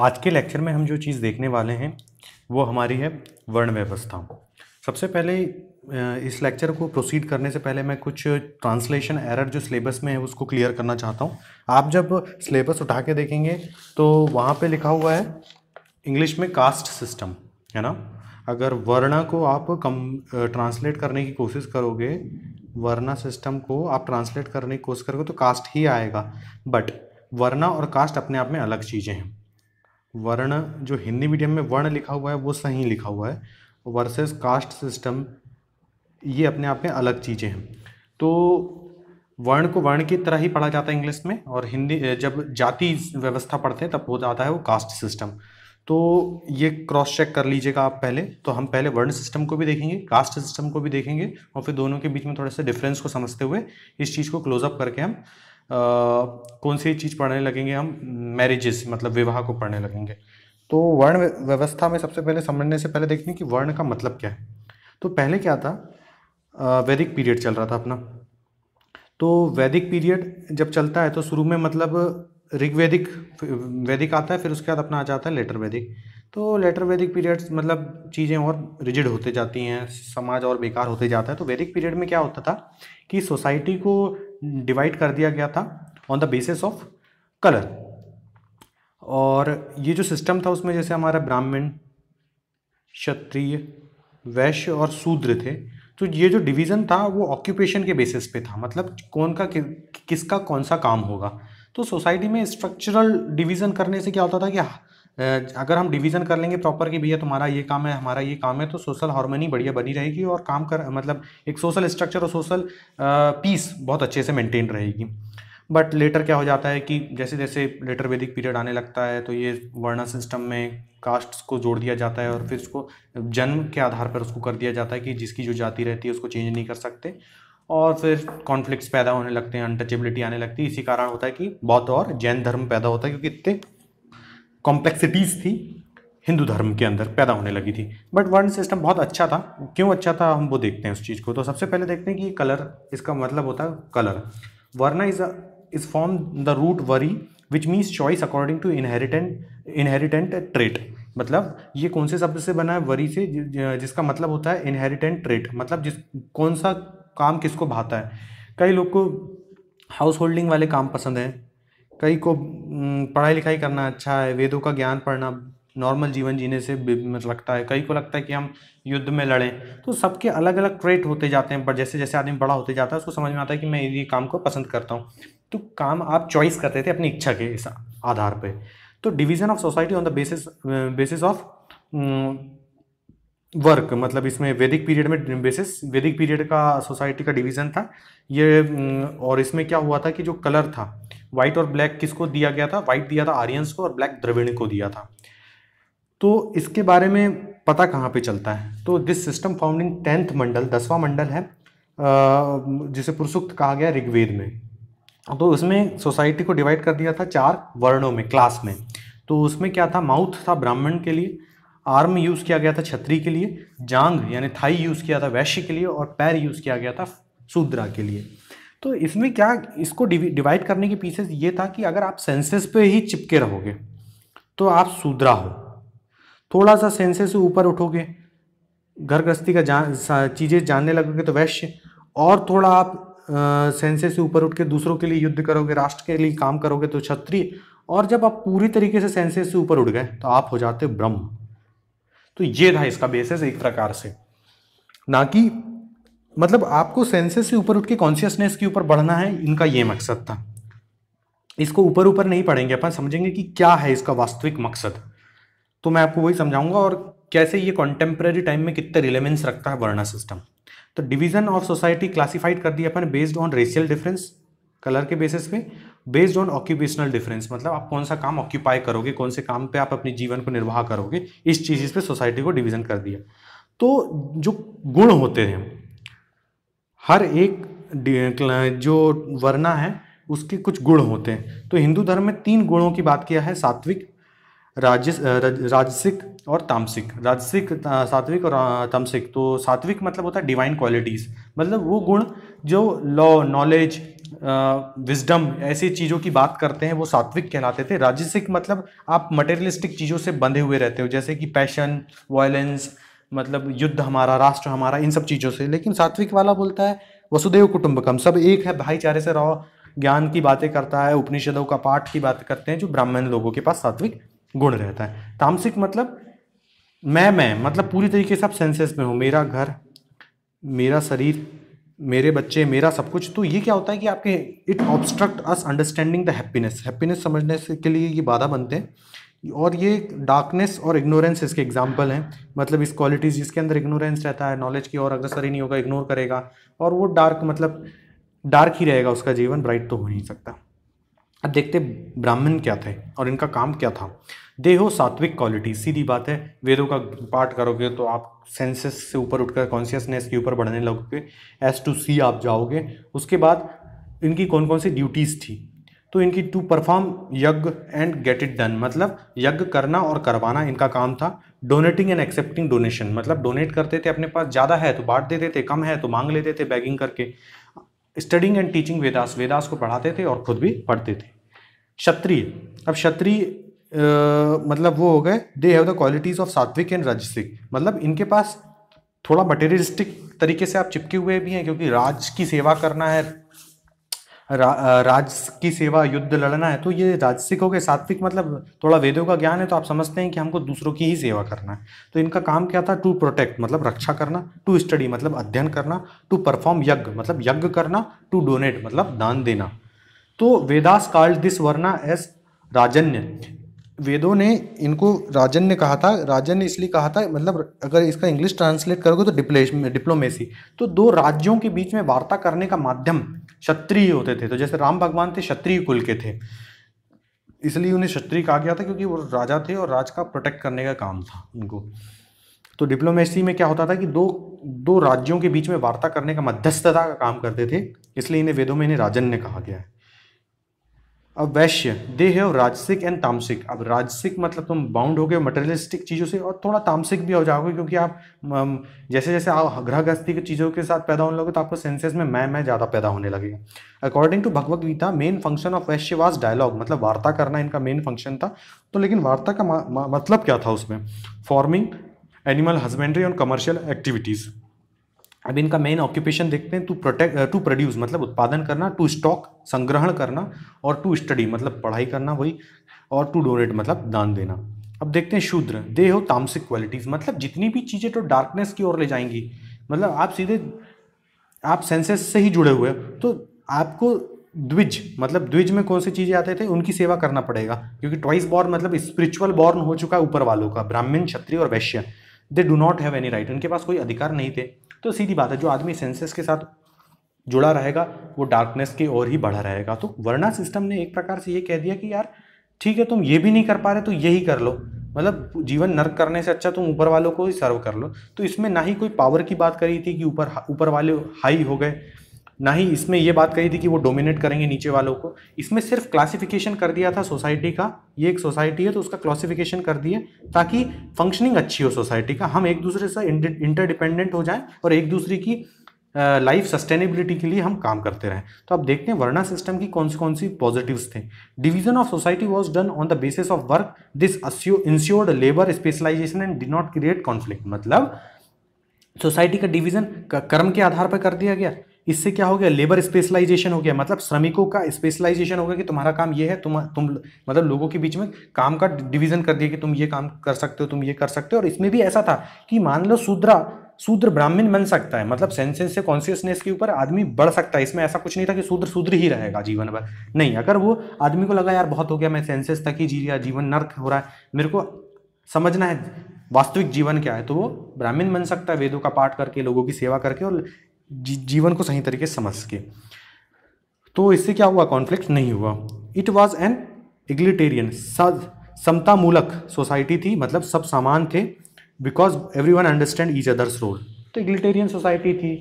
आज के लेक्चर में हम जो चीज़ देखने वाले हैं वो हमारी है वर्ण व्यवस्था सबसे पहले इस लेक्चर को प्रोसीड करने से पहले मैं कुछ ट्रांसलेशन एरर जो सिलेबस में है उसको क्लियर करना चाहता हूँ आप जब सिलेबस उठा के देखेंगे तो वहाँ पे लिखा हुआ है इंग्लिश में कास्ट सिस्टम है ना अगर वर्णा को आप कम ट्रांसलेट करने की कोशिश करोगे वर्णा सिस्टम को आप ट्रांसलेट करने की कोशिश करोगे तो कास्ट ही आएगा बट वर्णा और कास्ट अपने आप में अलग चीज़ें हैं वर्ण जो हिंदी मीडियम में वर्ण लिखा हुआ है वो सही लिखा हुआ है वर्सेस कास्ट सिस्टम ये अपने आप में अलग चीज़ें हैं तो वर्ण को वर्ण की तरह ही पढ़ा जाता है इंग्लिश में और हिंदी जब जाति व्यवस्था पढ़ते हैं तब हो जाता है वो कास्ट सिस्टम तो ये क्रॉस चेक कर लीजिएगा आप पहले तो हम पहले वर्ण सिस्टम को भी देखेंगे कास्ट सिस्टम को भी देखेंगे और फिर दोनों के बीच में थोड़े से डिफरेंस को समझते हुए इस चीज़ को क्लोजअप करके हम कौन सी चीज़ पढ़ने लगेंगे हम मैरिजेस मतलब विवाह को पढ़ने लगेंगे तो वर्ण व्यवस्था में सबसे पहले समझने से पहले देखते हैं कि वर्ण का मतलब क्या है तो पहले क्या था वैदिक पीरियड चल रहा था अपना तो वैदिक पीरियड जब चलता है तो शुरू में मतलब ऋग्वैदिक वैदिक आता है फिर उसके बाद अपना आ जाता है लेटर वैदिक तो लेटर वैदिक पीरियड्स मतलब चीज़ें और रिजिड होते जाती हैं समाज और बेकार होते जाता है तो वैदिक पीरियड में क्या होता था कि सोसाइटी को डिवाइड कर दिया गया था on the basis of colour और ये जो सिस्टम था उसमें जैसे हमारा ब्राह्मण क्षत्रिय वैश्य और शूद्र थे तो ये जो डिवीज़न था वो ऑक्यूपेशन के बेसिस पे था मतलब कौन का कि, किसका कौन सा काम होगा तो सोसाइटी में स्ट्रक्चरल डिवीज़न करने से क्या होता था कि अगर हम डिवीज़न कर लेंगे प्रॉपर कि भैया तुम्हारा ये काम है हमारा ये काम है तो सोशल हारमोनी बढ़िया बनी रहेगी और काम कर मतलब एक सोशल स्ट्रक्चर और सोशल पीस बहुत अच्छे से मेंटेन रहेगी बट लेटर क्या हो जाता है कि जैसे जैसे लेटर वैदिक पीरियड आने लगता है तो ये वर्णा सिस्टम में कास्ट्स को जोड़ दिया जाता है और फिर उसको जन्म के आधार पर उसको कर दिया जाता है कि जिसकी जो जाति रहती है उसको चेंज नहीं कर सकते और फिर कॉन्फ्लिक्ट पैदा होने लगते हैं अनटचेबिलिटी आने लगती है इसी कारण होता है कि बौद्ध और जैन धर्म पैदा होता है क्योंकि इतने कॉम्प्लेक्सिटीज़ थी हिंदू धर्म के अंदर पैदा होने लगी थी बट वर्ण सिस्टम बहुत अच्छा था क्यों अच्छा था हम वो देखते हैं उस चीज़ को तो सबसे पहले देखते हैं कि कलर इसका मतलब होता है colour varna is is form the root vri which means choice according to inherent inherent trait मतलब ये कौन से शब्द से बना है वरी से जिसका मतलब होता है इनहेरिटेंट ट्रेट मतलब जिस कौन सा काम किसको भाता है कई लोग को हाउस होल्डिंग वाले काम पसंद हैं कई को पढ़ाई लिखाई करना अच्छा है वेदों का ज्ञान पढ़ना नॉर्मल जीवन जीने से मतलब लगता है कई को लगता है कि हम युद्ध में लड़ें तो सबके अलग अलग ट्रेट होते जाते हैं पर जैसे जैसे आदमी बड़ा होते जाता है उसको समझ में आता है कि मैं ये काम को पसंद करता हूँ तो काम आप चॉइस करते थे अपनी इच्छा के इस आधार पर तो division of society on the basis basis of work मतलब इसमें वैदिक पीरियड में बेसिस वैदिक पीरियड का सोसाइटी का डिवीज़न था ये और इसमें क्या हुआ था कि जो कलर था व्हाइट और ब्लैक किसको दिया गया था व्हाइट दिया था आर्यंस को और ब्लैक द्रविण को दिया था तो इसके बारे में पता कहाँ पे चलता है तो this system found in tenth mandal दसवां मंडल है जिसे पुरुषुक्त कहा गया ऋग्वेद में तो उसमें सोसाइटी को डिवाइड कर दिया था चार वर्णों में क्लास में तो उसमें क्या था माउथ था ब्राह्मण के लिए आर्म यूज़ किया गया था छत्री के लिए जांग यानी थाई यूज़ किया था वैश्य के लिए और पैर यूज़ किया गया था शूद्रा के लिए तो इसमें क्या इसको डिवाइड करने के पीसेस ये था कि अगर आप सेंसेस पे ही चिपके रहोगे तो आप सुधरा हो थोड़ा सा सेंसेस से ऊपर उठोगे घर गृहस्थी का जान चीज़ें जानने लगोगे तो वैश्य और थोड़ा आप सेंसेस से ऊपर उठ के दूसरों के लिए युद्ध करोगे राष्ट्र के लिए काम करोगे तो क्षत्रिय और जब आप पूरी तरीके से सेंसेस से ऊपर उठ गए तो आप हो जाते ब्रह्म तो ये था इसका बेसिस एक प्रकार से ना कि मतलब आपको सेंसेस से ऊपर उठ के कॉन्शियसनेस के ऊपर बढ़ना है इनका ये मकसद था इसको ऊपर ऊपर नहीं पढ़ेंगे अपन समझेंगे कि क्या है इसका वास्तविक मकसद तो मैं आपको वही समझाऊंगा और कैसे ये कॉन्टेम्प्रेरी टाइम में कितने रिलेवेंस रखता है वर्णा सिस्टम तो डिवीजन ऑफ सोसाइटी क्लासिफाइड कर दी upon based on racial difference colour के बेसिस पे बेस्ड ऑन ऑक्यूपेशनल डिफरेंस मतलब आप कौन सा काम ऑक्यूपाई करोगे कौन से काम पे आप अपने जीवन को निर्वाह करोगे इस चीज़ पे सोसाइटी को डिवीजन कर दिया तो जो गुण होते हैं हर एक जो वरना है उसके कुछ गुण होते हैं तो हिंदू धर्म में तीन गुणों की बात किया है सात्विक राजस राजसिक और तामसिक राजसिक सात्विक और तामसिक तो सात्विक मतलब होता है डिवाइन क्वालिटीज़ मतलब वो गुण जो लॉ नॉलेज विजडम ऐसी चीज़ों की बात करते हैं वो सात्विक कहलाते थे राजसिक मतलब आप मटेरियलिस्टिक चीज़ों से बंधे हुए रहते हो जैसे कि पैशन वायलेंस मतलब युद्ध हमारा राष्ट्र हमारा इन सब चीज़ों से लेकिन सात्विक वाला बोलता है वसुदेव कुटुंबकम सब एक है भाईचारे से रहो ज्ञान की बातें करता है उपनिषदों का पाठ की बात करते हैं जो ब्राह्मण लोगों के पास सात्विक गुण रहता है तामसिक मतलब मैं मैं मतलब पूरी तरीके से आप सेंसेस में हूँ मेरा घर मेरा शरीर मेरे बच्चे मेरा सब कुछ तो ये क्या होता है कि आपके it obstruct us understanding the happiness happiness समझने से के लिए ये बाधा बनते हैं और ये डार्कनेस और इग्नोरेंस इसके एग्जाम्पल हैं मतलब इस क्वालिटीज़ जिसके अंदर इग्नोरेंस रहता है नॉलेज की और अग्रसर ही नहीं होगा इग्नोर करेगा और वो डार्क मतलब डार्क ही रहेगा उसका जीवन ब्राइट तो हो नहीं सकता अब देखते ब्राह्मण क्या थे और इनका काम क्या था देहो सात्विक क्वालिटी सीधी बात है वेदों का पाठ करोगे तो आप सेंसेस से ऊपर उठकर कॉन्शियसनेस के ऊपर बढ़ने लगोगे एस टू सी आप जाओगे उसके बाद इनकी कौन कौन सी ड्यूटीज़ थी तो इनकी to perform yagya and get it done मतलब यज्ञ करना और करवाना इनका काम था डोनेटिंग एंड एक्सेप्टिंग डोनेशन मतलब डोनेट करते थे अपने पास ज़्यादा है तो बांट देते थे कम है तो मांग लेते थे बैगिंग करके studying and teaching Vedas Vedas को पढ़ाते थे और खुद भी पढ़ते थे क्षत्रिय अब क्षत्रिय मतलब वो हो गए they have the qualities of sattvic and rajasic मतलब इनके पास थोड़ा मटेरियलिस्टिक तरीके से आप चिपके हुए भी हैं क्योंकि राज की सेवा करना है रा, राज की सेवा युद्ध लड़ना है तो ये राजसिकों के सात्विक मतलब थोड़ा वेदों का ज्ञान है तो आप समझते हैं कि हमको दूसरों की ही सेवा करना है तो इनका काम क्या था टू प्रोटेक्ट मतलब रक्षा करना टू स्टडी मतलब अध्ययन करना टू परफॉर्म यज्ञ मतलब यज्ञ करना टू डोनेट मतलब दान देना तो Vedas called this varna as Rajanya वेदों ने इनको राजन ने कहा था राजन ने इसलिए कहा था मतलब अगर इसका इंग्लिश ट्रांसलेट करोगे तो डिप्लेश डिप्लोमेसी तो दो राज्यों के बीच में वार्ता करने का माध्यम क्षत्रिय होते थे तो जैसे राम भगवान थे क्षत्रिय कुल के थे इसलिए उन्हें क्षत्रिय कहा गया था क्योंकि वो राजा थे और राज का प्रोटेक्ट करने का काम था उनको तो डिप्लोमेसी में क्या होता था कि दो दो राज्यों के बीच में वार्ता करने का मध्यस्थता का काम करते थे इसलिए इन्हें वेदों में इन्हें राजन ने कहा गया है अब वैश्य दे हैव राजसिक एंड तामसिक अब राजसिक मतलब तुम बाउंड हो गए मटेरियलिस्टिक चीज़ों से और थोड़ा तामसिक भी हो जाओगे क्योंकि आप जैसे जैसे आप ग्रह गस्थी की चीज़ों के साथ पैदा होने लगे तो आपको सेंसेस में मैं मैं ज़्यादा पैदा होने लगेगा according to Bhagavad Gita main function of Vaishya was dialogue मतलब वार्ता करना इनका मेन फंक्शन था तो लेकिन वार्ता का मतलब क्या था उसमें फॉर्मिंग एनिमल हस्बेंड्री और कमर्शियल एक्टिविटीज़ अब इनका मेन ऑक्यूपेशन देखते हैं टू प्रोटेक्ट टू प्रोड्यूस मतलब उत्पादन करना टू स्टॉक संग्रहण करना और टू स्टडी मतलब पढ़ाई करना वही और टू डोनेट मतलब दान देना अब देखते हैं शूद्र दे हो तामसिक क्वालिटीज़ मतलब जितनी भी चीज़ें तो डार्कनेस की ओर ले जाएंगी मतलब आप सीधे आप सेंसेस से ही जुड़े हुए तो आपको द्विज मतलब द्विज में कौन सी चीज़ें आते थे उनकी सेवा करना पड़ेगा क्योंकि ट्वाइस बॉर्न मतलब स्पिरिचुअल बॉर्न हो चुका है ऊपर वालों का ब्राह्मण क्षत्रिय और Vaishya they do not have any right उनके पास कोई अधिकार नहीं थे तो सीधी बात है जो आदमी सेंसेस के साथ जुड़ा रहेगा वो डार्कनेस की ओर ही बढ़ा रहेगा तो वर्णा सिस्टम ने एक प्रकार से ये कह दिया कि यार ठीक है तुम ये भी नहीं कर पा रहे तो यही कर लो मतलब जीवन नर्क करने से अच्छा तुम ऊपर वालों को ही सर्व कर लो तो इसमें ना ही कोई पावर की बात करी थी कि ऊपर ऊपर वाले हाई हो गए ना ही इसमें यह बात कही थी कि वो डोमिनेट करेंगे नीचे वालों को इसमें सिर्फ क्लासिफिकेशन कर दिया था सोसाइटी का ये एक सोसाइटी है तो उसका क्लासिफिकेशन कर दिए ताकि फंक्शनिंग अच्छी हो सोसाइटी का हम एक दूसरे से इंटर डिपेंडेंट हो जाएं और एक दूसरे की लाइफ सस्टेनेबिलिटी के लिए हम काम करते रहें तो आप देखते हैं वर्णा सिस्टम की कौन सी कौन सी पॉजिटिव्स थे division of society was done on the basis of work this ensured labour specialisation and did not create conflict मतलब सोसाइटी का डिवीजन कर्म के आधार पर कर दिया गया इससे क्या हो गया लेबर स्पेशलाइजेशन हो गया मतलब श्रमिकों का स्पेशलाइजेशन हो गया कि तुम्हारा काम ये है तुम तुम मतलब लोगों के बीच में काम का डिवीजन कर दिया कि तुम ये काम कर सकते हो तुम ये कर सकते हो और इसमें भी ऐसा था कि मान लो शूद्रा शूद्र ब्राह्मण बन सकता है मतलब सेंसेंस से कॉन्सियसनेस के ऊपर आदमी बढ़ सकता है इसमें ऐसा कुछ नहीं था कि शूद्र शूद्र ही रहेगा जीवन भर नहीं अगर वो आदमी को लगा यार बहुत हो गया मैं सेंसेस तक ही जी लिया जीवन नर्क हो रहा है मेरे को समझना है वास्तविक जीवन क्या है तो वो ब्राह्मण बन सकता है वेदों का पाठ करके लोगों की सेवा करके और जी, जीवन को सही तरीके से समझ सके तो इससे क्या हुआ कॉन्फ्लिक्ट नहीं हुआ इट वॉज एन इग्लिटेरियन समतामूलक सोसाइटी थी मतलब सब समान थे because every one understand each others role तो इग्लिटेरियन सोसाइटी थी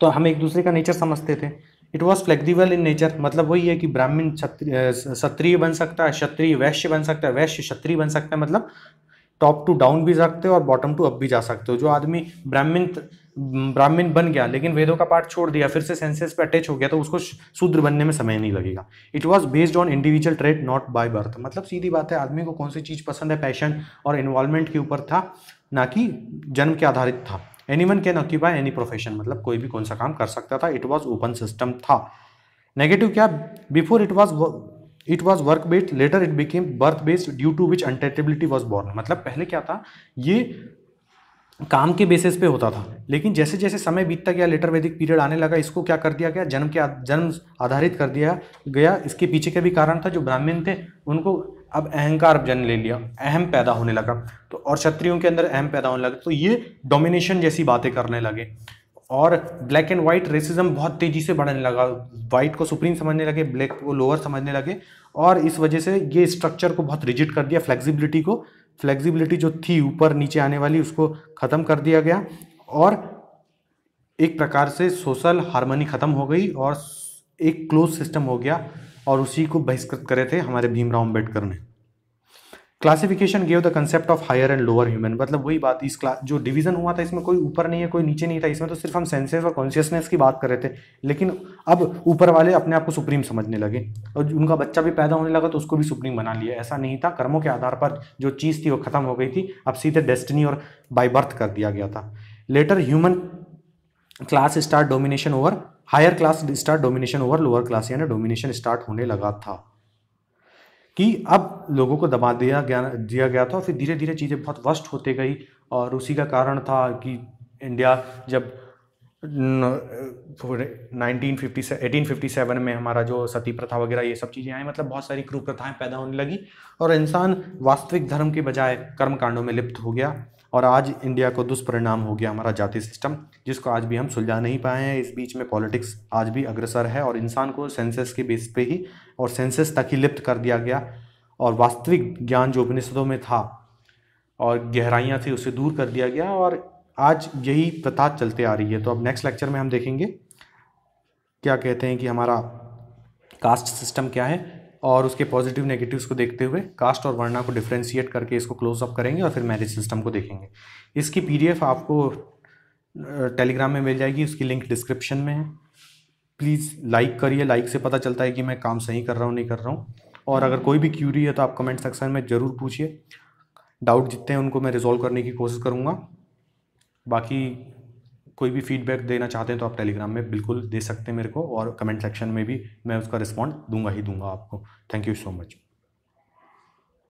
तो हम एक दूसरे का नेचर समझते थे it was flexible in nature मतलब वही है कि ब्राह्मण क्षत्रिय बन सकता है क्षत्रिय वैश्य बन सकता है वैश्य क्षत्रिय बन सकता है मतलब टॉप टू डाउन भी सकते हो और बॉटम टू अप भी जा सकते हो जो आदमी ब्राह्मण ब्राह्मण बन गया लेकिन वेदों का पार्ट छोड़ दिया फिर से सेंसेस पे अटैच हो गया तो उसको शूद्र बनने में समय नहीं लगेगा it was based on individual trade not by birth मतलब सीधी बात है आदमी को कौन सी चीज़ पसंद है पैशन और इन्वॉल्वमेंट के ऊपर था ना कि जन्म के आधारित था any one can occupy any profession मतलब कोई भी कौन सा काम कर सकता था इट वॉज ओपन सिस्टम था नेगेटिव क्या before it was it was work based later it became birth based due to which untouchability was born मतलब पहले क्या था ये काम के बेसिस पे होता था लेकिन जैसे जैसे समय बीतता गया लेटर वैदिक पीरियड आने लगा इसको क्या कर दिया गया जन्म के जन्म आधारित कर दिया गया इसके पीछे का भी कारण था जो ब्राह्मण थे उनको अब अहंकार जन्म ले लिया अहम पैदा होने लगा तो और क्षत्रियों के अंदर अहम पैदा होने लगा तो ये डोमिनेशन जैसी बातें करने लगे और ब्लैक एंड वाइट रेसिज्म बहुत तेज़ी से बढ़ने लगा वाइट को सुप्रीम समझने लगे ब्लैक को लोअर समझने लगे और इस वजह से ये स्ट्रक्चर को बहुत रिजिट कर दिया फ्लेक्सिबिलिटी को फ्लेक्सिबिलिटी जो थी ऊपर नीचे आने वाली उसको ख़त्म कर दिया गया और एक प्रकार से सोशल हारमोनी ख़त्म हो गई और एक क्लोज सिस्टम हो गया और उसी को बहिष्कृत करे थे हमारे भीमराव अम्बेडकर ने classification gave the concept of higher and lower human मतलब वही बात इस क्लास जो डिवीजन हुआ था इसमें कोई ऊपर नहीं है कोई नीचे नहीं था इसमें तो सिर्फ हम सेंसेस और कॉन्शियसनेस की बात कर रहे थे लेकिन अब ऊपर वाले अपने आप को सुप्रीम समझने लगे और उनका बच्चा भी पैदा होने लगा तो उसको भी सुप्रीम बना लिया ऐसा नहीं था कर्मों के आधार पर जो चीज़ थी वो खत्म हो गई थी अब सीधे डेस्टिनी और बाई बर्थ कर दिया गया था later human class start domination over higher class start domination over lower class यानी डोमिनेशन स्टार्ट होने लगा था कि अब लोगों को दबा दिया गया दिया गया था और फिर धीरे धीरे चीज़ें बहुत वस्ट होते गई और उसी का कारण था कि इंडिया जब नाइनटीन फिफ्टी सेवन में हमारा जो सती प्रथा वगैरह ये सब चीज़ें आई मतलब बहुत सारी क्रूप प्रथाएं पैदा होने लगी और इंसान वास्तविक धर्म के बजाय कर्मकांडों में लिप्त हो गया और आज इंडिया को दुष्परिणाम हो गया हमारा जाति सिस्टम जिसको आज भी हम सुलझा नहीं पाए हैं इस बीच में पॉलिटिक्स आज भी अग्रसर है और इंसान को सेंसेस के बेस पे ही और सेंसेस तक ही लिप्त कर दिया गया और वास्तविक ज्ञान जो उपनिषदों में था और गहराइयाँ थी उसे दूर कर दिया गया और आज यही प्रथा चलते आ रही है तो अब नेक्स्ट लेक्चर में हम देखेंगे क्या कहते हैं कि हमारा कास्ट सिस्टम क्या है और उसके पॉजिटिव नेगेटिव्स को देखते हुए कास्ट और वर्णा को डिफ्रेंशिएट करके इसको क्लोज अप करेंगे और फिर मैरिज सिस्टम को देखेंगे इसकी पीडीएफ आपको टेलीग्राम में मिल जाएगी उसकी लिंक डिस्क्रिप्शन में है प्लीज़ लाइक करिए लाइक से पता चलता है कि मैं काम सही कर रहा हूँ नहीं कर रहा हूँ और अगर कोई भी क्यूरी है तो आप कमेंट सेक्शन में ज़रूर पूछिए डाउट जितने हैं उनको मैं रिजॉल्व करने की कोशिश करूँगा बाकी कोई भी फीडबैक देना चाहते हैं तो आप टेलीग्राम में बिल्कुल दे सकते हैं मेरे को और कमेंट सेक्शन में भी मैं उसका रिस्पॉन्ड दूंगा ही दूंगा आपको थैंक यू सो मच